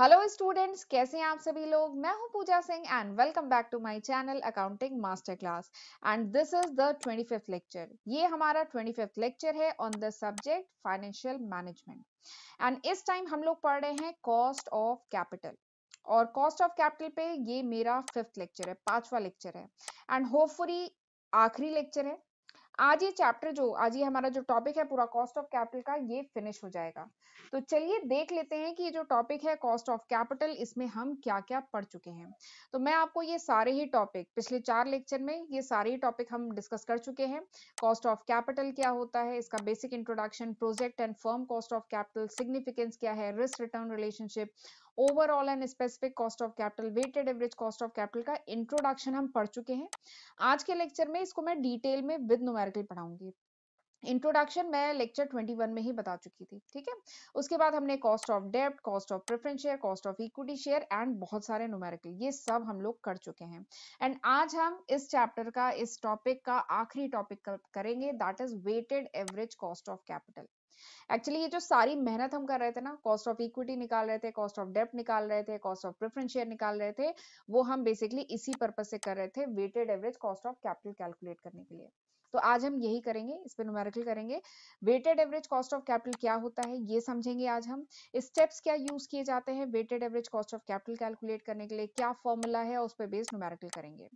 hello students कैसे हैं आप सभी लोग मैं हूं Pooja Singh and welcome back to my channel accounting master class and this is the twenty fifth lecture ये हमारा ट्वेंटी फिफ्थ लेक्चर है on the subject financial management and इस टाइम हम लोग पढ़ रहे हैं कॉस्ट ऑफ कैपिटल और कॉस्ट ऑफ कैपिटल पे ये मेरा फिफ्थ लेक्चर है पांचवा लेक्चर है एंड होपफुली आखिरी लेक्चर है आज ये चैप्टर जो आज ये हमारा जो टॉपिक है पूरा कॉस्ट ऑफ कैपिटल का ये फिनिश हो जाएगा तो चलिए देख लेते हैं कि ये जो टॉपिक है कॉस्ट ऑफ कैपिटल इसमें हम क्या क्या पढ़ चुके हैं तो मैं आपको ये सारे ही टॉपिक पिछले चार लेक्चर में ये सारे ही टॉपिक हम डिस्कस कर चुके हैं कॉस्ट ऑफ कैपिटल क्या होता है इसका basic introduction project and firm cost of capital significance क्या है risk return relationship overall and specific cost of capital weighted average cost of capital का इंट्रोडक्शन हम पढ़ चुके हैं आज के लेक्चर में इसको मैं डिटेल में विद नुमेरिकल पढ़ाऊंगी इंट्रोडक्शन मैं लेक्चर 21 में ही बता चुकी थी ठीक है उसके बाद हमने कॉस्ट ऑफ डेप्ट cost of preference share cost of equity share and बहुत सारे नुमेरिकल ये सब हम लोग कर चुके हैं एंड आज हम इस चैप्टर का इस टॉपिक का आखिरी टॉपिक करेंगे that is weighted average cost of capital actually ये जो सारी मेहनत हम कर रहे थे ना कॉस्ट ऑफ इक्विटी निकाल रहे थे कॉस्ट ऑफ डेप्ट निकाल रहे थे कॉस्ट ऑफ प्रेफरेंस शेयर निकाल रहे थे वो हम बेसिकली इसी पर्पज से कर रहे थे weighted average cost of capital calculate करने के लिए तो आज हम यही करेंगे इस पर न्यूमेरिकल करेंगे weighted average cost of capital क्या होता है ये समझेंगे आज हम स्टेप्स क्या यूज किए जाते हैं weighted average cost of capital calculate करने के लिए क्या फॉर्मूला है उस पर बेस्ड न्यूमेरिकल करेंगे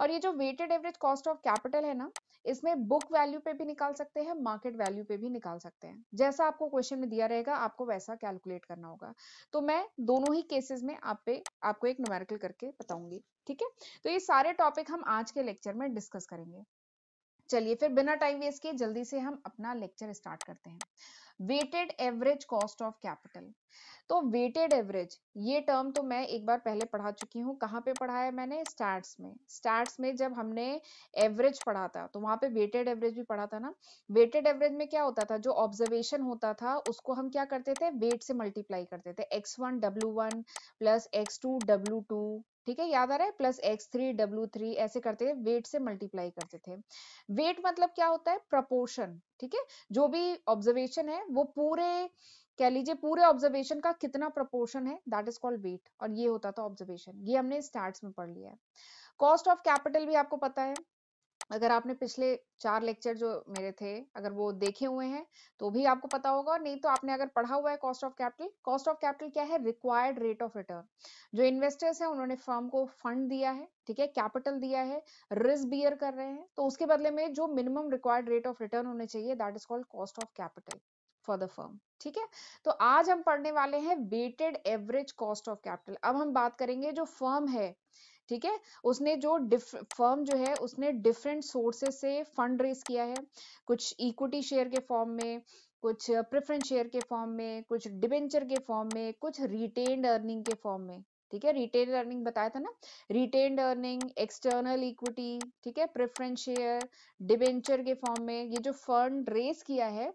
और ये जो weighted average cost of capital है ना इसमें बुक वैल्यू पे भी निकाल सकते हैं मार्केट वैल्यू पे भी निकाल सकते हैं जैसा आपको क्वेश्चन में दिया रहेगा आपको वैसा कैलकुलेट करना होगा तो मैं दोनों ही केसेस में आप पे आपको एक न्यूमेरिकल करके बताऊंगी ठीक है तो ये सारे टॉपिक हम आज के लेक्चर में डिस्कस करेंगे चलिए फिर बिना टाइम वेस्ट किए जल्दी से हम अपना लेक्चर स्टार्ट करते हैं weighted average cost of capital तो वेटेड एवरेज ये टर्म तो मैं एक बार पहले पढ़ा चुकी हूँ कहाँ पे पढ़ा है मैंने स्टैट्स में स्टैट्स में जब हमने एवरेज पढ़ा था तो वहाँ पे वेटेड एवरेज भी पढ़ा था ना वेटेड एवरेज में क्या होता था जो ऑब्जर्वेशन होता था उसको हम क्या करते थे वेट से मल्टीप्लाई करते थे X one W one plus X two W two ठीक है याद आ रहा है plus X three W three ऐसे करते थे वेट से मल्टीप्लाई करते थे वेट मतलब क्या होता है प्रपोर्शन ठीक है जो भी ऑब्जर्वेशन है वो पूरे कह लीजिए पूरे ऑब्जर्वेशन का कितना प्रपोर्शन है दैट इज कॉल्ड वेट और ये होता था ऑब्जर्वेशन ये हमने स्टार्ट में पढ़ लिया है कॉस्ट ऑफ कैपिटल भी आपको पता है अगर आपने पिछले चार लेक्चर जो मेरे थे अगर वो देखे हुए हैं तो भी आपको पता होगा नहीं तो आपने अगर पढ़ा हुआ है cost of capital cost of capital क्या है रिक्वायर्ड रेट ऑफ रिटर्न जो इन्वेस्टर्स हैं उन्होंने फर्म को फंड दिया है ठीक है कैपिटल दिया है रिस्क बियर कर रहे हैं तो उसके बदले में जो minimum required rate of return होने चाहिए that is called cost of capital for the firm ठीक है तो आज हम पढ़ने वाले हैं weighted average cost of capital अब हम बात करेंगे जो फर्म है ठीक है उसने जो फर्म जो है उसने डिफरेंट सोर्सेज से फंड रेज किया है कुछ इक्विटी शेयर के फॉर्म में कुछ प्रेफरेंस शेयर के फॉर्म में कुछ डिबेंचर के फॉर्म में कुछ रिटेन्ड अर्निंग के फॉर्म में ठीक है रिटेन्ड अर्निंग बताया था ना रिटेन्ड अर्निंग एक्सटर्नल इक्विटी ठीक है प्रेफरेंस शेयर डिबेंचर के फॉर्म में ये जो फंड रेस किया है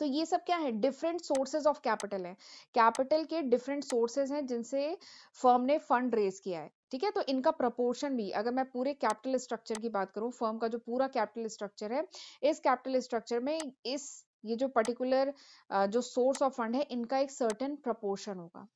तो ये सब क्या है डिफरेंट सोर्सेज ऑफ कैपिटल है कैपिटल के डिफरेंट सोर्सेज हैं जिनसे फर्म ने फंड रेज किया है ठीक है तो इनका प्रपोर्शन भी अगर मैं पूरे कैपिटल स्ट्रक्चर की बात करूं फर्म का जो पूरा कैपिटल स्ट्रक्चर है इस कैपिटल स्ट्रक्चर में इस ये जो पर्टिकुलर जो सोर्स ऑफ फंड है इनका एक सर्टेन प्रपोर्शन होगा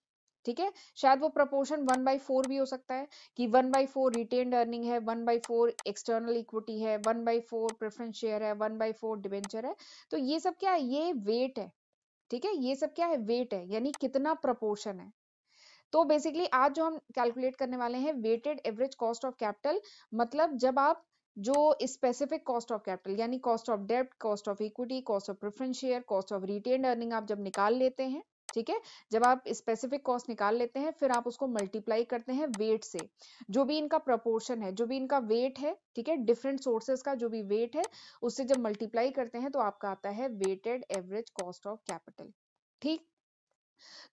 ठीक है शायद वो प्रपोर्शन वन बाई फोर भी हो सकता है कि one by four retain earning है one by four external equity है one by four preference share है वन बाई फोर डिवेंचर है तो ये सब क्या है ये वेट है ठीक है ये सब क्या है वेट है यानी कितना प्रपोर्शन है तो बेसिकली आज जो हम कैलकुलेट करने वाले हैं weighted average cost of capital मतलब जब आप जो स्पेसिफिक कॉस्ट ऑफ कैपिटल यानी कॉस्ट ऑफ डेप्ट cost of equity cost of preference share cost of retain earning आप जब निकाल लेते हैं ठीक है जब आप स्पेसिफिक कॉस्ट निकाल लेते हैं फिर आप उसको मल्टीप्लाई करते हैं वेट से जो भी इनका प्रपोर्शन है जो भी इनका वेट है ठीक है डिफरेंट सोर्सेज का जो भी वेट है उससे जब मल्टीप्लाई करते हैं तो आपका आता है weighted average cost of capital ठीक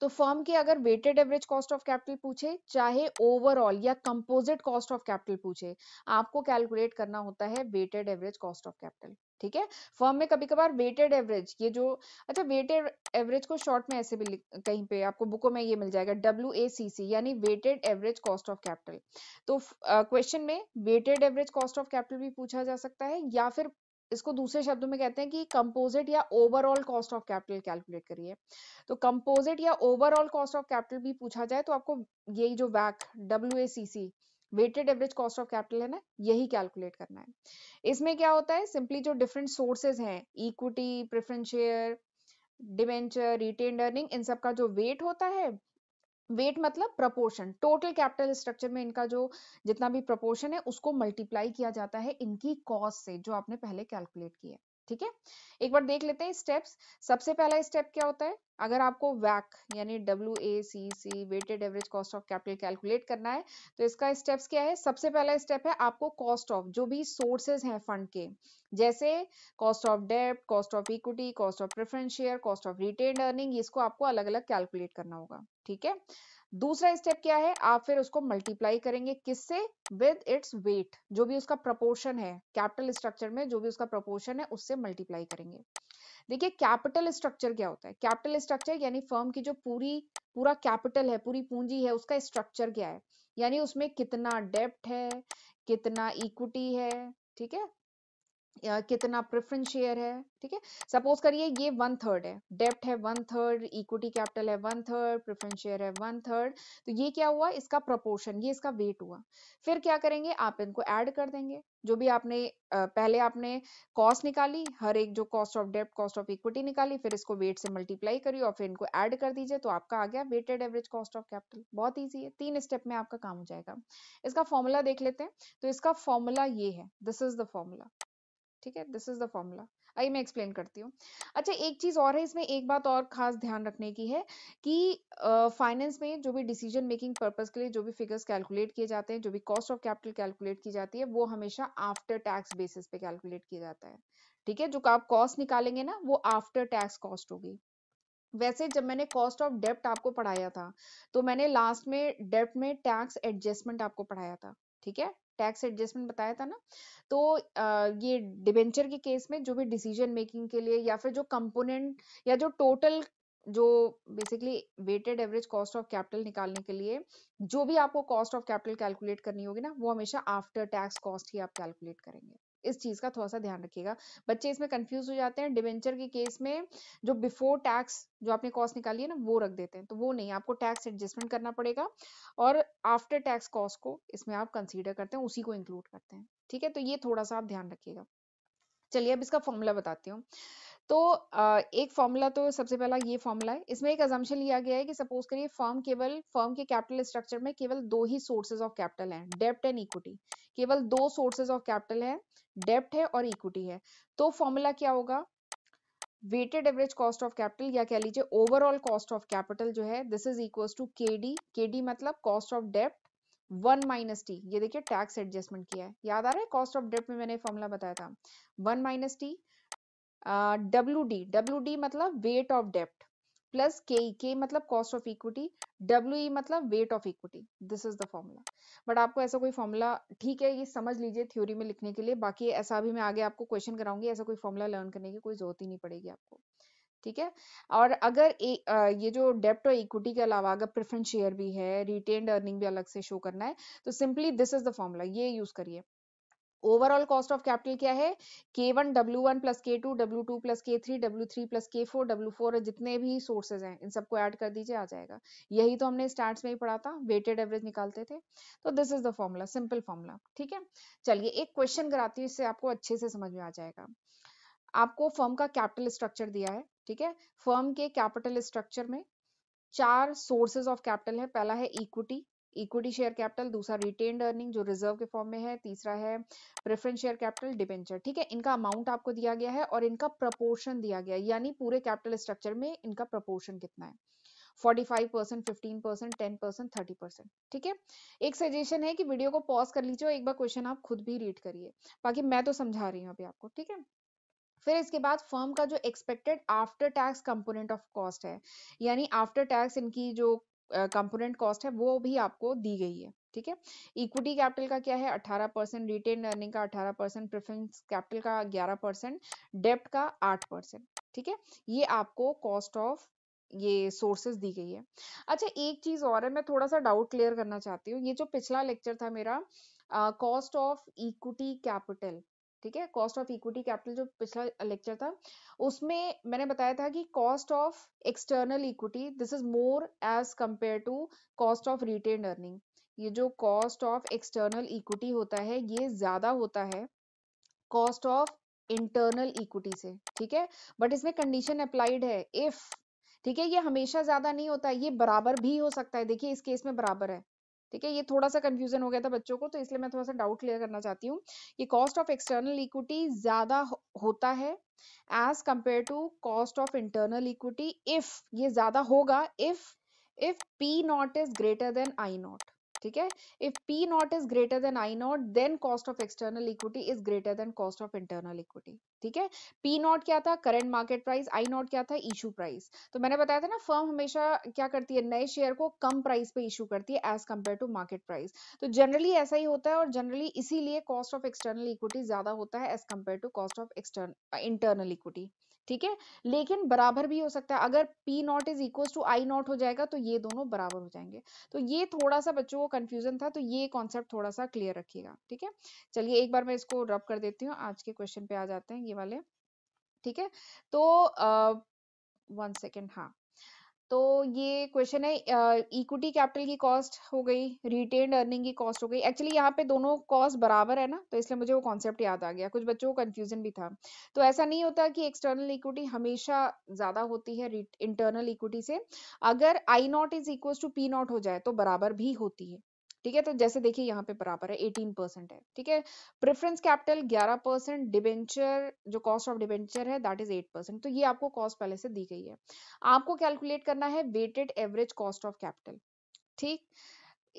तो फर्म के अगर weighted average cost of capital पूछे चाहे ओवरऑल या कंपोजिट कॉस्ट ऑफ कैपिटल पूछे आपको कैलकुलेट करना होता है weighted average cost of capital ठीक है फर्म में कभी कभार वेटेड एवरेज ये जो अच्छा वेटेड एवरेज को शॉर्ट में ऐसे भी कहीं पे आपको बुकों में ये मिल जाएगा डब्ल्यू ए सी सी यानी weighted average cost of capital तो क्वेश्चन uh, में weighted average cost of capital भी पूछा जा सकता है या फिर इसको दूसरे शब्दों में कहते हैं कि कंपोजिट या overall cost of capital calculate करिए तो कंपोजिट या ओवरऑल कॉस्ट ऑफ कैपिटल भी पूछा जाए तो आपको यही जो वैक W A weighted average cost of capital है ना यही कैलकुलेट करना है इसमें क्या होता है सिंपली जो डिफरेंट सोर्सेज हैं equity preference share debenture retain earning इन सब का जो वेट होता है वेट मतलब प्रपोर्शन टोटल कैपिटल स्ट्रक्चर में इनका जो जितना भी प्रपोर्शन है उसको मल्टीप्लाई किया जाता है इनकी कॉस्ट से जो आपने पहले कैलकुलेट किया ठीक है एक बार देख लेते हैं स्टेप्स सबसे पहला स्टेप क्या होता है अगर आपको वैक यानी W A C C weighted average cost of capital calculate करना है तो इसका स्टेप्स क्या है सबसे पहला स्टेप है आपको कॉस्ट ऑफ जो भी सोर्सेज हैं फंड के जैसे कॉस्ट ऑफ डेप्ट cost of equity cost of preference share cost of retain earning इसको आपको अलग अलग कैलकुलेट करना होगा ठीक है दूसरा स्टेप क्या है आप फिर उसको मल्टीप्लाई करेंगे किससे विद इट्स वेट जो भी उसका प्रपोर्शन है कैपिटल स्ट्रक्चर में जो भी उसका प्रपोर्शन है उससे मल्टीप्लाई करेंगे देखिए कैपिटल स्ट्रक्चर क्या होता है कैपिटल स्ट्रक्चर यानी फर्म की जो पूरी पूरा कैपिटल है पूरी पूंजी है उसका स्ट्रक्चर क्या है यानी उसमें कितना डेप्ट है कितना इक्विटी है ठीक है कितना प्रेफरेंस शेयर है ठीक है सपोज करिए ये वन थर्ड है डेप्ट है वन थर्ड इक्विटी कैपिटल है वन थर्ड प्रेफरेंस शेयर है वन थर्ड तो ये क्या हुआ इसका प्रोपोर्शन ये इसका वेट हुआ फिर क्या करेंगे आप इनको ऐड कर देंगे जो भी आपने पहले आपने कॉस्ट निकाली हर एक जो कॉस्ट ऑफ डेप्ट कॉस्ट ऑफ इक्विटी निकाली फिर इसको वेट से मल्टीप्लाई करिए और फिर इनको ऐड कर दीजिए तो आपका आ गया weighted average cost of capital बहुत ईजी है तीन स्टेप में आपका काम हो जाएगा इसका फॉर्मूला देख लेते हैं तो इसका फॉर्मूला ये है दिस इज द फॉर्मूला ठीक है this is the formula I मैं एक्सप्लेन करती हूँ अच्छा एक चीज़ और है इसमें एक बात और खास ध्यान रखने की है कि फाइनेंस uh, में जो भी डिसीजन मेकिंग पर्पज के लिए जो भी फिगर्स कैलकुलेट किए जाते हैं जो भी कॉस्ट ऑफ कैपिटल कैलकुलेट की जाती है वो हमेशा आफ्टर टैक्स बेसिस पे कैलकुलेट किया जाता है ठीक है जो आप कॉस्ट निकालेंगे ना वो आफ्टर टैक्स कॉस्ट होगी वैसे जब मैंने कॉस्ट ऑफ डेप्ट आपको पढ़ाया था तो मैंने लास्ट में डेप्ट में टैक्स एडजस्टमेंट आपको पढ़ाया था ठीक है टैक्स एडजस्टमेंट बताया था ना तो ये डिबेंचर के केस में जो भी डिसीजन मेकिंग के लिए या फिर जो कंपोनेंट या जो टोटल जो basically weighted average cost of capital निकालने के लिए जो भी आपको कॉस्ट ऑफ कैपिटल कैलकुलेट करनी होगी ना वो हमेशा आफ्टर टैक्स कॉस्ट ही आप कैलकुलेट करेंगे इस चीज का थोड़ा सा ध्यान रखिएगा बच्चे इसमें कंफ्यूज हो जाते हैं डिवेंचर के केस में जो बिफोर टैक्स जो आपने कॉस्ट निकाली है ना वो रख देते हैं तो वो नहीं आपको टैक्स एडजस्टमेंट करना पड़ेगा और आफ्टर टैक्स कॉस्ट को इसमें आप कंसिडर करते हैं उसी को इंक्लूड करते हैं ठीक है तो ये थोड़ा सा आप ध्यान रखिएगा चलिए अब इसका फॉर्मूला बताती हूँ तो एक फॉर्मूला तो सबसे पहला ये फॉर्मूला है इसमें एक अजम्पन लिया गया है कि सपोज करिए फर्म केवल फर्म के कैपिटल स्ट्रक्चर में केवल दो ही सोर्सेज ऑफ कैपिटल हैं डेप्ट एंड इक्विटी केवल दो सोर्सेज ऑफ कैपिटल हैं डेप्ट है और इक्विटी है तो फॉर्मूला क्या होगा weighted average cost of capital या कह लीजिए ओवरऑल कॉस्ट ऑफ कैपिटल जो है this is equal to K D K D मतलब कॉस्ट ऑफ डेप्ट वन माइनस टी ये देखिए टैक्स एडजस्टमेंट किया है याद आ रहा है कॉस्ट ऑफ डेप्ट में मैंने फॉर्मूला बताया था one minus T W D W D मतलब वेट ऑफ डेप्ट प्लस के के मतलब cost of equity W E मतलब weight of equity this is the formula but आपको ऐसा कोई फॉर्मूला ठीक है ये समझ लीजिए थ्योरी में लिखने के लिए बाकी ऐसा भी मैं आगे आपको क्वेश्चन कराऊंगी ऐसा कोई फॉर्मूला लर्न करने की कोई जरूरत ही नहीं पड़ेगी आपको ठीक है और अगर ए, आ, ये जो डेप्ट और इक्विटी के अलावा अगर प्रिफरेंस शेयर भी है रिटेन अर्निंग भी अलग से शो करना है तो simply this is the formula ये यूज करिए ओवरऑल कॉस्ट ऑफ कैपिटल क्या है K one W one plus K two W two plus K three W three plus K four W four जितने भी सोर्सेज हैं इन सबको ऐड कर दीजिए आ जाएगा यही तो हमने स्टार्ट में ही पढ़ा था वेटेड एवरेज निकालते थे तो this is the formula simple formula ठीक है चलिए एक क्वेश्चन कराती हूँ इससे आपको अच्छे से समझ में आ जाएगा आपको फर्म का कैपिटल स्ट्रक्चर दिया है ठीक है फर्म के कैपिटल स्ट्रक्चर में चार सोर्सेज ऑफ कैपिटल है पहला है इक्विटी इक्विटी शेयर कैपिटल दूसरा रिटेन्ड अर्निंग जो रिजर्व के फॉर्म में है तीसरा है प्रेफरेंस शेयर कैपिटल डिबेंचर ठीक है इनका अमाउंट आपको दिया गया है और इनका प्रपोर्शन दिया गया है यानी पूरे कैपिटल स्ट्रक्चर में इनका प्रपोर्शन कितना है 45 15%, 10%, 30%, टेन एक सजेशन है कि वीडियो को पॉज कर लीजिए एक बार क्वेश्चन आप खुद भी रीड करिए बाकी मैं तो समझा रही हूँ अभी आपको ठीक है फिर इसके बाद फर्म का जो expected after tax component of cost है यानी आफ्टर टैक्स इनकी जो कंपोनेंट कॉस्ट है वो भी आपको दी गई है ठीक है इक्विटी कैपिटल का क्या है 18 परसेंट रिटेन अर्निंग का 18 परसेंट प्रिफरेंस कैपिटल का 11 परसेंट डेप्ट का 8 परसेंट ठीक है ये आपको कॉस्ट ऑफ ये सोर्सेस दी गई है अच्छा एक चीज और है मैं थोड़ा सा डाउट क्लियर करना चाहती हूँ ये जो पिछला लेक्चर था मेरा कॉस्ट ऑफ इक्विटी कैपिटल ठीक है कॉस्ट ऑफ इक्विटी कैपिटल जो पिछला लेक्चर था उसमें मैंने बताया था कि cost of external equity this is more as compare to cost of retain earning ये जो कॉस्ट ऑफ एक्सटर्नल इक्विटी होता है ये ज्यादा होता है कॉस्ट ऑफ इंटरनल इक्विटी से ठीक है बट इसमें कंडीशन अप्लाइड है इफ ठीक है ये हमेशा ज्यादा नहीं होता ये बराबर भी हो सकता है देखिए इस केस में बराबर है ठीक है ये थोड़ा सा कंफ्यूजन हो गया था बच्चों को तो इसलिए मैं थोड़ा सा डाउट क्लियर करना चाहती हूँ कि कॉस्ट ऑफ एक्सटर्नल इक्विटी ज्यादा होता है as compare to cost of internal equity if ये ज्यादा होगा if if P not is greater than I not ठीक है if P not is greater than I not then cost of external equity is greater than cost of internal equity ठीक है P not क्या था current market price I not क्या था issue price तो मैंने बताया था ना फर्म हमेशा क्या करती है नए शेयर को कम प्राइस पे इशू करती है as compare to market price तो जनरली ऐसा ही होता है और जनरली इसीलिए कॉस्ट ऑफ एक्सटर्नल इक्विटी ज्यादा होता है as compare to cost of external internal equity ठीक है लेकिन बराबर भी हो सकता है अगर P not is equal to I not हो जाएगा तो ये दोनों बराबर हो जाएंगे तो ये थोड़ा सा बच्चों को कंफ्यूजन था तो ये कॉन्सेप्ट थोड़ा सा क्लियर रखिएगा ठीक है चलिए एक बार मैं इसको रब कर देती हूँ आज के क्वेश्चन पे आ जाते हैं ये वाले ठीक है तो वन सेकेंड हाँ तो ये क्वेश्चन है इक्विटी कैपिटल की कॉस्ट हो गई रिटेन अर्निंग की कॉस्ट हो गई एक्चुअली यहाँ पे दोनों कॉस्ट बराबर है ना तो इसलिए मुझे वो कॉन्सेप्ट याद आ गया कुछ बच्चों को कंफ्यूजन भी था तो ऐसा नहीं होता कि एक्सटर्नल इक्विटी हमेशा ज्यादा होती है इंटरनल इक्विटी से अगर I not is equal to P not हो जाए तो बराबर भी होती है ठीक है तो जैसे देखिए यहाँ पे बराबर है एटीन परसेंट है ठीक है प्रेफरेंस कैपिटल ग्यारह परसेंट डिबेंचर जो कॉस्ट ऑफ डिबेंचर है दैट इज एट परसेंट तो ये आपको कॉस्ट पहले से दी गई है आपको कैलकुलेट करना है weighted average cost of capital ठीक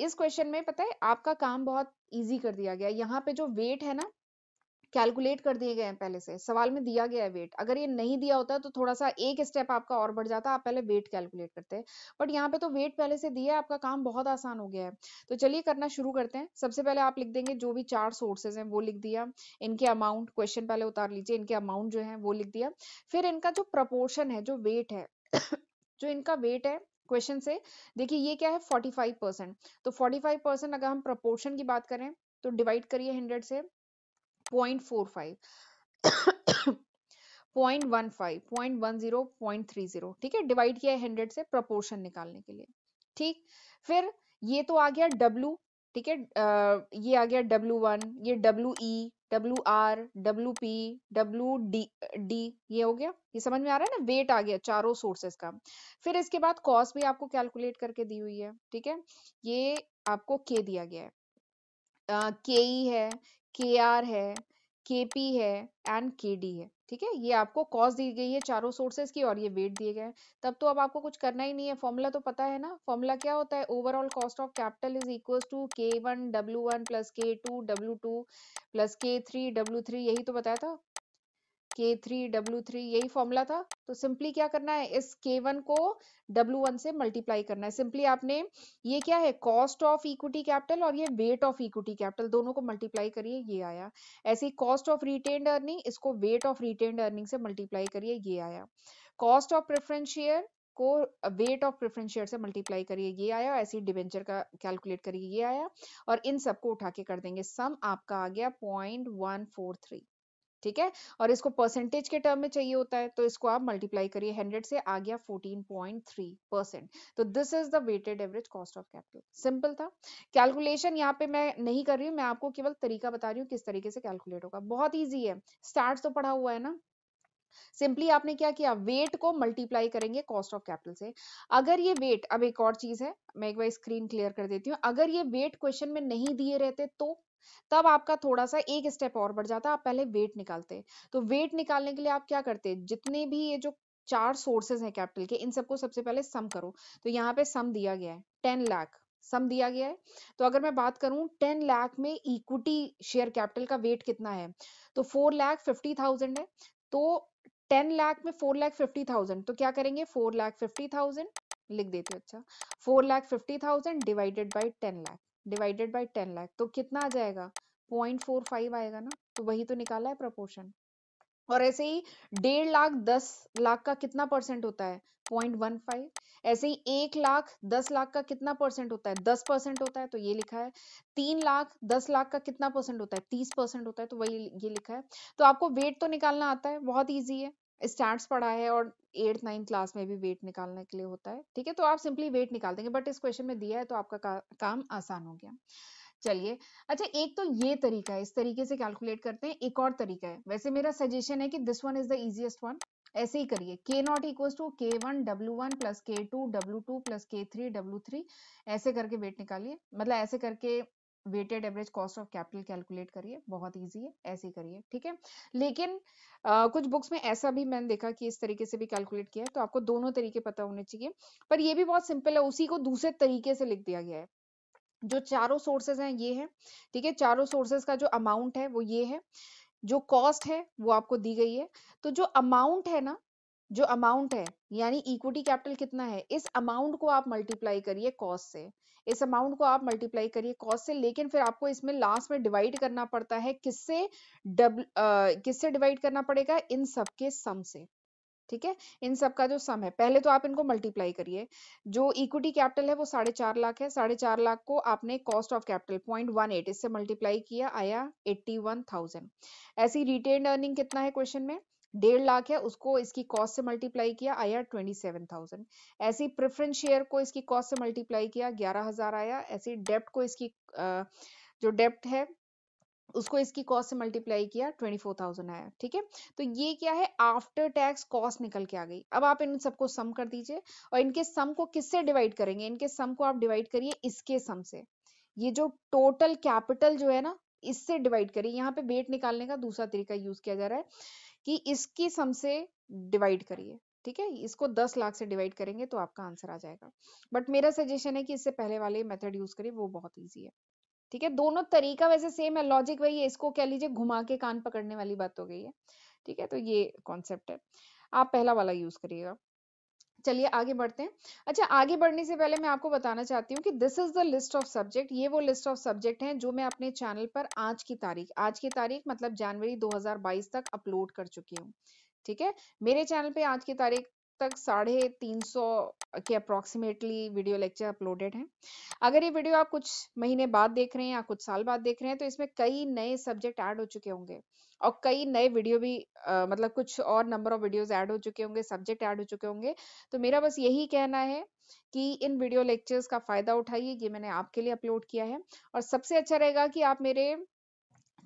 इस क्वेश्चन में पता है आपका काम बहुत इजी कर दिया गया यहाँ पे जो वेट है ना कैलकुलेट कर दिए गए हैं पहले से सवाल में दिया गया है वेट अगर ये नहीं दिया होता तो थोड़ा सा एक स्टेप आपका और बढ़ जाता आप पहले वेट कैलकुलेट करते बट यहाँ पे तो वेट पहले से दिया है आपका काम बहुत आसान हो गया है तो चलिए करना शुरू करते हैं सबसे पहले आप लिख देंगे जो भी चार सोर्सेज हैं वो लिख दिया इनके अमाउंट क्वेश्चन पहले उतार लीजिए इनके अमाउंट जो है वो लिख दिया फिर इनका जो प्रपोर्शन है जो वेट है जो इनका वेट है क्वेश्चन से देखिए ये क्या है फाइव परसेंट तो फाइव परसेंट अगर हम प्रपोर्शन की बात करें तो डिवाइड करिए हंड्रेड से point four five point one five point one zero point three zero ठीक है डिवाइड किया है हंड्रेड से प्रपोर्शन निकालने के लिए ठीक फिर ये तो आ गया डब्लू ठीक है ये आ गया डब्लू वन ये W E W R W P W D D ये हो गया ये समझ में आ रहा है ना वेट आ गया चारों सोर्सेस का फिर इसके बाद कॉस्ट भी आपको कैलकुलेट करके दी हुई है ठीक है ये आपको के दिया गया है के uh, ई है के आर है के पी है एंड के डी है ठीक है ये आपको कॉज दी गई है चारों सोर्सेज की और ये वेट दिए गए हैं तब तो अब आपको कुछ करना ही नहीं है फॉर्मूला तो पता है ना फॉर्मूला क्या होता है overall cost of capital is equal to K one W one plus K two W two plus K three W three यही तो बताया था के थ्री डब्ल्यू थ्री यही फॉर्मूला था तो सिंपली क्या करना है इस के वन को डब्ल्यू वन से मल्टीप्लाई करना है सिंपली आपने ये क्या है कॉस्ट ऑफ इक्विटी कैपिटल और ये वेट ऑफ इक्विटी कैपिटल दोनों को मल्टीप्लाई करिए ये आया ऐसे कॉस्ट ऑफ रिटेन्ड अर्निंग इसको वेट ऑफ रिटेन्ड अर्निंग से मल्टीप्लाई करिए ये आया कॉस्ट ऑफ प्रेफरेंस शेयर को वेट ऑफ प्रेफरेंस शेयर से मल्टीप्लाई करिए ये आया ऐसे डिवेंचर का कैलकुलेट करिए ये आया और इन सबको उठा के कर देंगे सम आपका आ गया पॉइंट वन फोर थ्री ठीक है और इसको परसेंटेज के टर्म में चाहिए होता है तो इसको आप मल्टीप्लाई करिए हंड्रेड से आ गया फोर्टीन पॉइंट थ्री परसेंट तो this is the weighted average cost of capital simple था कैलकुलेशन यहाँ पे मैं नहीं कर रही हूँ मैं आपको केवल तरीका बता रही हूँ किस तरीके से कैलकुलेट होगा बहुत ईजी है स्टार्ट तो पढ़ा हुआ है ना सिंपली आपने क्या किया वेट को मल्टीप्लाई करेंगे कॉस्ट ऑफ कैपिटल से अगर ये वेट अब एक और चीज है मैं एक बार स्क्रीन क्लियर कर देती हूँ अगर ये वेट क्वेश्चन में नहीं दिए रहते तो तब आपका थोड़ा सा एक स्टेप और बढ़ जाता आप पहले वेट निकालते तो वेट निकालने के लिए आप क्या करते जितने भी ये जो चार सोर्सेज हैं कैपिटल के इन सबको सबसे पहले सम करो तो यहाँ पे सम दिया गया है टेन लाख सम दिया गया है तो अगर मैं बात करूं टेन लाख में इक्विटी शेयर कैपिटल का वेट कितना है तो फोर लाख फिफ्टी थाउजेंड है तो टेन लाख में फोर लाख फिफ्टी थाउजेंड तो क्या करेंगे फोर लाख फिफ्टी थाउजेंड लिख देते अच्छा four lakh fifty thousand divided by ten lakh divided by ten lakh तो कितना आ जाएगा पॉइंट फोर फाइव आएगा ना तो वही तो निकाला है प्रपोर्शन और ऐसे ही डेढ़ लाख दस लाख का कितना परसेंट होता है पॉइंट वन फाइव ऐसे ही एक लाख दस लाख का कितना परसेंट होता है दस परसेंट होता है तो ये लिखा है तीन लाख दस लाख का कितना परसेंट होता है तीस परसेंट होता है तो वही ये लिखा है तो आपको वेट तो निकालना आता है बहुत ईजी है स्टैट्स पढ़ा है और एट्थ नाइन्थ क्लास में भी वेट निकालने के लिए होता है ठीक है तो आप सिंपली वेट निकाल देंगे बट इस क्वेश्चन में दिया है तो आपका का, काम आसान हो गया चलिए अच्छा एक तो ये तरीका है इस तरीके से कैलकुलेट करते हैं एक और तरीका है वैसे मेरा सजेशन है कि this one is the easiest one ऐसे ही करिए K not equal to K one W one plus K two W two plus K three W three ऐसे करके वेट निकालिए मतलब ऐसे करके weighted average cost of capital calculate करिए बहुत ईजी है ऐसे करिए ठीक है लेकिन आ, कुछ बुक्स में ऐसा भी मैंने देखा कि इस तरीके से भी कैलकुलेट किया है तो आपको दोनों तरीके पता होने चाहिए पर ये भी बहुत सिंपल है उसी को दूसरे तरीके से लिख दिया गया है जो चारों सोर्सेज हैं ये है ठीक है चारों सोर्सेज का जो अमाउंट है वो ये है जो कॉस्ट है वो आपको दी गई है तो जो अमाउंट है ना जो अमाउंट है यानी इक्विटी कैपिटल कितना है इस अमाउंट को आप मल्टीप्लाई करिए कॉस्ट से इस अमाउंट को आप मल्टीप्लाई करिए कॉस्ट से लेकिन फिर आपको इसमें लास्ट में डिवाइड करना पड़ता है किससे डबल किससे डिवाइड करना पड़ेगा इन सब के सम से ठीक है इन सब का जो सम है पहले तो आप इनको मल्टीप्लाई करिए जो इक्विटी कैपिटल है वो साढ़े चार लाख है साढ़े चार लाख को आपने cost of capital point one eight इससे मल्टीप्लाई किया आया एट्टी वन थाउजेंड ऐसी रिटेन अर्निंग कितना है क्वेश्चन में डेढ़ लाख है उसको इसकी कॉस्ट से मल्टीप्लाई किया आया ट्वेंटी सेवन थाउजेंड ऐसी प्रेफरेंस शेयर को इसकी कॉस्ट से मल्टीप्लाई किया ग्यारह हजार आया ऐसी डेप्ट को इसकी जो डेप्ट है उसको इसकी कॉस्ट से मल्टीप्लाई किया ट्वेंटी फोर थाउजेंड आया ठीक है तो ये क्या है आफ्टर टैक्स कॉस्ट निकल के आ गई अब आप इन सबको सम कर दीजिए और इनके सम को किससे डिवाइड करेंगे इनके सम को आप डिवाइड करिए इसके सम से ये जो टोटल कैपिटल जो है ना इससे डिवाइड करिए यहाँ पे वेट निकालने का दूसरा तरीका यूज किया जा रहा है कि इसकी सम से डिवाइड करिए ठीक है इसको दस लाख से डिवाइड करेंगे तो आपका आंसर आ जाएगा बट मेरा सजेशन है कि इससे पहले वाले मेथड यूज करिए वो बहुत ईजी है ठीक है दोनों तरीका वैसे सेम है लॉजिक वही है इसको कह लीजिए घुमा के कान पकड़ने वाली बात हो गई है ठीक है तो ये कॉन्सेप्ट है आप पहला वाला यूज करिएगा चलिए आगे बढ़ते हैं अच्छा आगे बढ़ने से पहले मैं आपको बताना चाहती हूँ कि this is the list of subject ये वो लिस्ट ऑफ सब्जेक्ट हैं जो मैं अपने चैनल पर आज की तारीख आज की तारीख मतलब जनवरी 2022 तक अपलोड कर चुकी हूँ ठीक है मेरे चैनल पे आज की तारीख तक साढ़े तीन सौ के अप्रोक्सीमेटली वीडियो लेक्चर अपलोडेड हैं अगर ये वीडियो आप कुछ महीने बाद देख रहे हैं या कुछ साल बाद देख रहे हैं तो इसमें कई नए सब्जेक्ट ऐड हो चुके होंगे और कई नए वीडियो भी आ, मतलब कुछ और नंबर ऑफ वीडियोस ऐड हो चुके होंगे सब्जेक्ट ऐड हो चुके होंगे तो मेरा बस यही कहना है कि इन वीडियो लेक्चर्स का फ़ायदा उठाइए ये मैंने आपके लिए अपलोड किया है और सबसे अच्छा रहेगा कि आप मेरे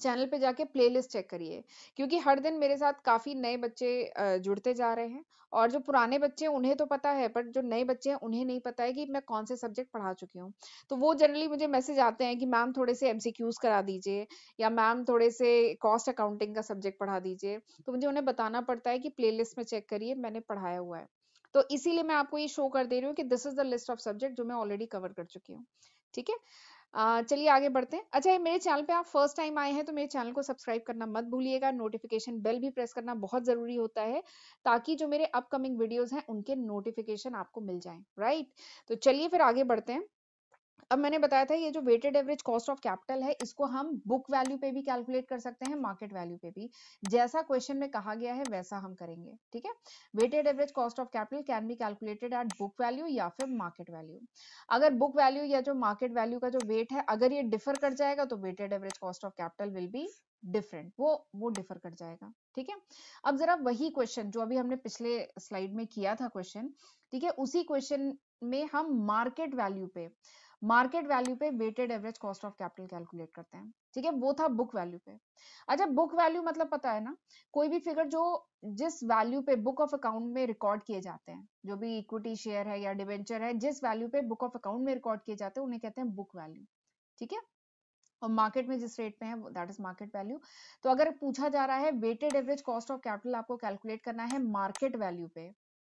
चैनल पे जाके प्लेलिस्ट चेक करिए क्योंकि हर दिन मेरे साथ काफ़ी नए बच्चे जुड़ते जा रहे हैं और जो पुराने बच्चे हैं उन्हें तो पता है पर जो नए बच्चे हैं उन्हें नहीं पता है कि मैं कौन से सब्जेक्ट पढ़ा चुकी हूँ तो वो जनरली मुझे मैसेज आते हैं कि मैम थोड़े से एम करा दीजिए या मैम थोड़े से कॉस्ट अकाउंटिंग का सब्जेक्ट पढ़ा दीजिए तो मुझे उन्हें बताना पड़ता है कि प्ले में चेक करिए मैंने पढ़ाया हुआ है तो इसीलिए मैं आपको ये शो कर दे रही हूँ कि this is the list of subject जो मैं ऑलरेडी कवर कर चुकी हूँ ठीक है चलिए आगे बढ़ते हैं अच्छा मेरे चैनल पे आप फर्स्ट टाइम आए हैं तो मेरे चैनल को सब्सक्राइब करना मत भूलिएगा नोटिफिकेशन बेल भी प्रेस करना बहुत ज़रूरी होता है ताकि जो मेरे अपकमिंग वीडियोस हैं उनके नोटिफिकेशन आपको मिल जाएं राइट तो चलिए फिर आगे बढ़ते हैं अब मैंने बताया था ये जो weighted average cost of capital है इसको हम बुक वैल्यू पे भी कैलकुलेट कर सकते हैं मार्केट वैल्यू पे भी जैसा क्वेश्चन में कहा गया है वैसा हम करेंगे ठीक है weighted average cost of capital can be calculated at book value या फिर मार्केट वैल्यू अगर बुक वैल्यू या जो मार्केट वैल्यू का जो वेट है अगर ये डिफर कर जाएगा तो weighted average cost of capital will be different वो वो डिफर कर जाएगा ठीक है अब जरा वही क्वेश्चन जो अभी हमने पिछले स्लाइड में किया था क्वेश्चन ठीक है उसी क्वेश्चन में हम मार्केट वैल्यू पे मार्केट वैल्यू पे weighted average cost of capital calculate करते हैं ठीक है वो था बुक वैल्यू पे अच्छा बुक वैल्यू मतलब पता है ना कोई भी फिगर जो जिस वैल्यू पे बुक ऑफ अकाउंट में रिकॉर्ड किए जाते हैं जो भी इक्विटी शेयर है या डिवेंचर है जिस वैल्यू पे बुक ऑफ अकाउंट में रिकॉर्ड किए जाते हैं उन्हें कहते हैं बुक वैल्यू ठीक है और मार्केट में जिस रेट पे है दैट इज मार्केट वैल्यू तो अगर पूछा जा रहा है weighted average cost of capital आपको कैलकुलेट करना है मार्केट वैल्यू पे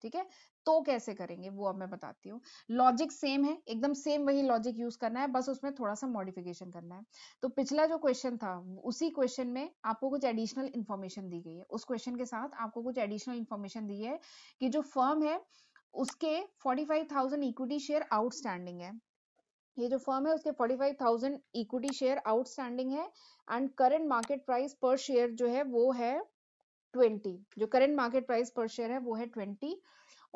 ठीक है तो कैसे करेंगे वो अब मैं बताती हूँ लॉजिक सेम है एकदम सेम वही लॉजिक यूज करना है बस उसमें थोड़ा सा मॉडिफिकेशन करना है तो पिछला जो क्वेश्चन था उसी क्वेश्चन में आपको कुछ एडिशनल इन्फॉर्मेशन दी गई है उस क्वेश्चन के साथ आपको कुछ एडिशनल इन्फॉर्मेशन दी है कि जो फर्म है उसके थाउजेंड इक्विटी शेयर आउटस्टैंडिंग है ये जो फर्म है उसके 45,000 इक्विटी शेयर आउटस्टैंडिंग है and current market price per share जो है वो है ट्वेंटी जो current market price per share है वो है ट्वेंटी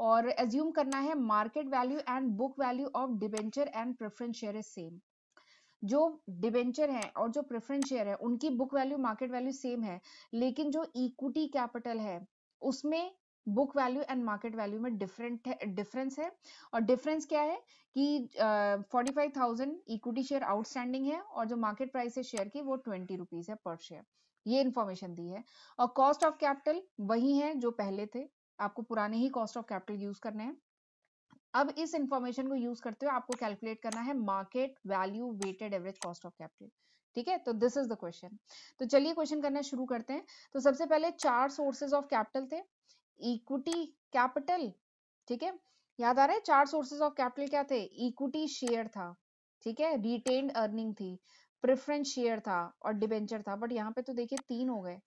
और एज्यूम करना है market value and book value of debenture and preference share is same जो डिबेंचर है और जो प्रेफरेंस शेयर है उनकी book value market value same है लेकिन जो इक्विटी कैपिटल है उसमें book value and market value में डिफरेंट है डिफरेंस है और डिफरेंस क्या है कि forty five thousand equity share outstanding है और जो मार्केट प्राइस है शेयर की वो ट्वेंटी रुपीज है पर शेयर ये इन्फॉर्मेशन दी है और कॉस्ट ऑफ कैपिटल वही है जो पहले थे आपको पुराने ही कॉस्ट ऑफ कैपिटल यूज करने हैं अब इस इंफॉर्मेशन को यूज करते हुए आपको कैलकुलेट करना है market value weighted average cost of capital ठीक है तो दिस इज द क्वेश्चन तो चलिए क्वेश्चन करना शुरू करते हैं तो सबसे पहले चार सोर्सेज ऑफ कैपिटल थे इक्विटी कैपिटल ठीक है याद आ रहा है चार सोर्सेज ऑफ कैपिटल क्या थे इक्विटी शेयर था ठीक है रिटेन्ड अर्निंग थी प्रेफरेंस शेयर था और डिबेंचर था बट यहाँ पे तो देखिए तीन हो गए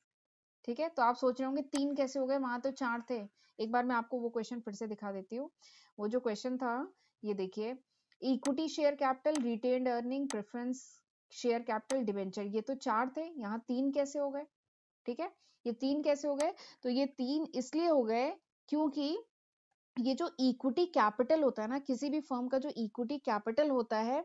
ठीक है तो आप सोच रहे होंगे तीन कैसे हो गए वहां तो चार थे एक बार मैं आपको वो क्वेश्चन फिर से दिखा देती हूँ वो जो क्वेश्चन था ये देखिए equity share capital retained earning preference share capital debenture ये तो चार थे यहाँ तीन कैसे हो गए ठीक है ये तीन कैसे हो गए तो ये तीन इसलिए हो गए क्योंकि ये जो इक्विटी कैपिटल होता है ना किसी भी फर्म का जो इक्विटी कैपिटल होता है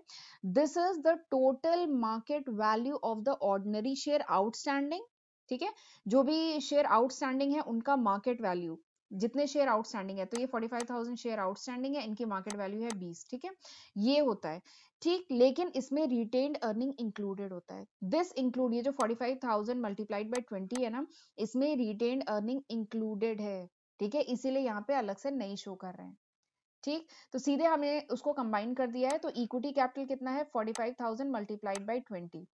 this is the total market value of the ordinary share outstanding ठीक है जो भी शेयर आउटस्टैंडिंग है उनका मार्केट वैल्यू जितने शेयर आउटस्टैंडिंग है तो ये 45,000 शेयर आउटस्टैंडिंग है इनकी मार्केट वैल्यू है 20 ठीक है ये होता है ठीक लेकिन इसमें रिटेन्ड अर्निंग इंक्लूडेड होता है दिस इंक्लूड ये जो 45,000 मल्टीप्लाइड बाय 20 है ना इसमें रिटेन्ड अर्निंग इंक्लूडेड है ठीक है इसीलिए यहाँ पे अलग से नहीं शो कर रहे हैं ठीक तो सीधे हमने उसको कंबाइन कर दिया है तो इक्विटी कैपिटल कितना है thousand multiplied by twenty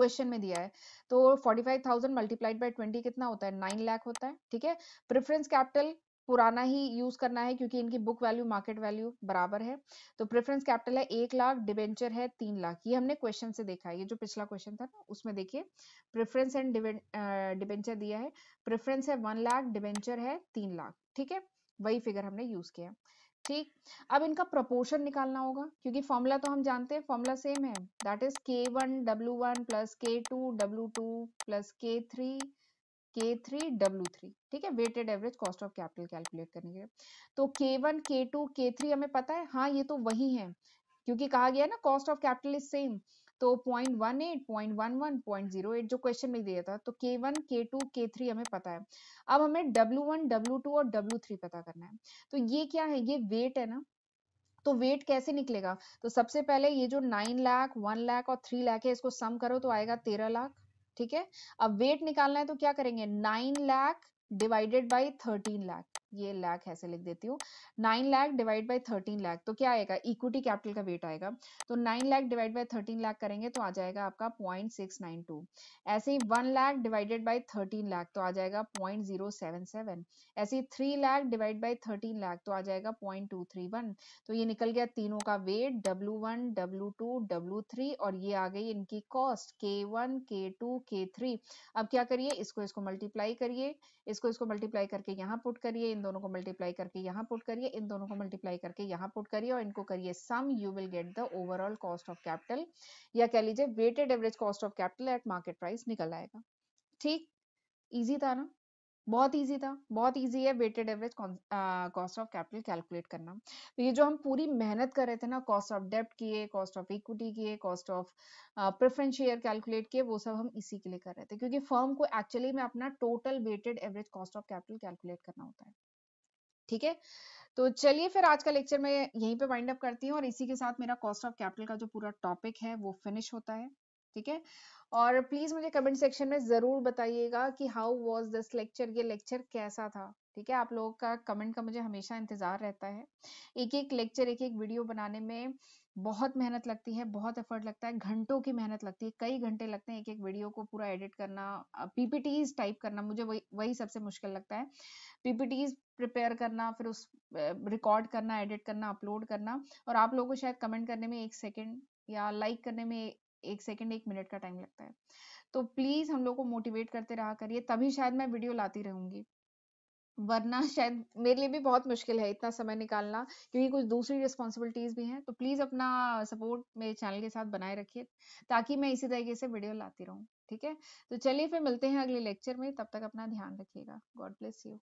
question में दिया है तो forty five thousand multiplied by twenty कितना होता है नाइन लाख होता है ठीक है प्रेफरेंस कैपिटल पुराना ही यूज करना है क्योंकि इनकी बुक वैल्यू मार्केट वैल्यू बराबर है तो प्रेफरेंस कैपिटल है एक लाख डिवेंचर है तीन लाख ये हमने क्वेश्चन से देखा है ये जो पिछला क्वेश्चन था ना उसमें देखिए प्रेफरेंस एंड डिवेंचर दिया है प्रेफरेंस है वन लाख डिवेंचर है तीन लाख ठीक है वही फिगर हमने यूज किया है ठीक अब इनका प्रोपोर्शन निकालना होगा क्योंकि फॉर्मूला तो हम जानते हैं फॉर्मूला सेम है that is K one W one plus K two W two plus K three K three W three ठीक है weighted average cost of capital calculate करने के लिए तो के वन के टू के थ्री हमें पता है हाँ ये तो वही है क्योंकि कहा गया है ना cost of capital is same तो point one eight point one one point zero eight जो क्वेश्चन में दिया था तो के वन के टू के थ्री हमें पता है अब हमें डब्ल्यू वन डब्ल्यू टू और डब्ल्यू थ्री पता करना है तो ये क्या है ये वेट है ना तो वेट कैसे निकलेगा तो सबसे पहले ये जो नाइन लाख वन लाख और थ्री लाख है इसको सम करो तो आएगा तेरह लाख ठीक है अब वेट निकालना है तो क्या करेंगे nine lakh divided by thirteen lakh ये लाख ऐसे लिख देती हूँ nine lakh divide by thirteen lakh तो क्या आएगा इक्विटी कैपिटल का वेट आएगा तो nine lakh divide by thirteen lakh करेंगे तो आ जाएगा आपका पॉइंट सिक्स नाइन टू ऐसे ही one lakh divided by thirteen lakh तो आ जाएगा पॉइंट जीरो सेवन सेवन ऐसे ही three lakh divide by thirteen lakh तो आ जाएगा पॉइंट टू थ्री वन तो ये निकल गया तीनों का weight W one W two W three और ये आ गई इनकी कॉस्ट के वन के टू के थ्री अब क्या करिए इसको इसको मल्टीप्लाई करिए इसको इसको मल्टीप्लाई करके यहाँ पुट करिए इन दोनों को मल्टीप्लाई करके यहाँ पुट करिए इन दोनों को मल्टीप्लाई करके यहाँ पुट करिए और इनको करिए sum you will get the overall cost of capital या कह लीजिए weighted average cost of capital at market price निकल आएगा ठीक इजी था ना बहुत इजी था बहुत इजी है weighted average cost of capital calculate करना तो ये जो हम पूरी मेहनत कर रहे थे ना कॉस्ट ऑफ डेप्ट किए कॉस्ट ऑफ इक्विटी किए cost of preference share calculate किए वो सब हम इसी के लिए कर रहे थे क्योंकि फर्म को एक्चुअली में अपना total weighted average cost of capital calculate करना होता है ठीक है तो चलिए फिर आज का लेक्चर मैं यहीं पे वाइंड अप करती हूँ और इसी के साथ मेरा कॉस्ट ऑफ कैपिटल का जो पूरा टॉपिक है वो फिनिश होता है ठीक है और प्लीज मुझे कमेंट सेक्शन में जरूर बताइएगा कि हाउ वॉज दिस लेक्चर ये लेक्चर कैसा था ठीक है आप लोगों का कमेंट का मुझे हमेशा इंतजार रहता है एक एक लेक्चर एक एक वीडियो बनाने में बहुत मेहनत लगती है बहुत एफर्ट लगता है घंटों की मेहनत लगती है कई घंटे लगते हैं एक एक वीडियो को पूरा एडिट करना पीपीटीज टाइप करना मुझे वही वही सबसे मुश्किल लगता है पीपीटीज प्रिपेयर करना फिर उस रिकॉर्ड करना एडिट करना अपलोड करना और आप लोगों को शायद कमेंट करने में एक सेकेंड या लाइक करने में एक सेकेंड एक मिनट का टाइम लगता है तो प्लीज हम लोग को मोटिवेट करते रहा करिए तभी शायद मैं वीडियो लाती रहूंगी वरना शायद मेरे लिए भी बहुत मुश्किल है इतना समय निकालना क्योंकि कुछ दूसरी रिस्पॉन्सिबिलिटीज भी हैं तो प्लीज़ अपना सपोर्ट मेरे चैनल के साथ बनाए रखिए ताकि मैं इसी तरीके से वीडियो लाती रहूँ ठीक है तो चलिए फिर मिलते हैं अगले लेक्चर में तब तक अपना ध्यान रखिएगा गॉड ब्लेस यू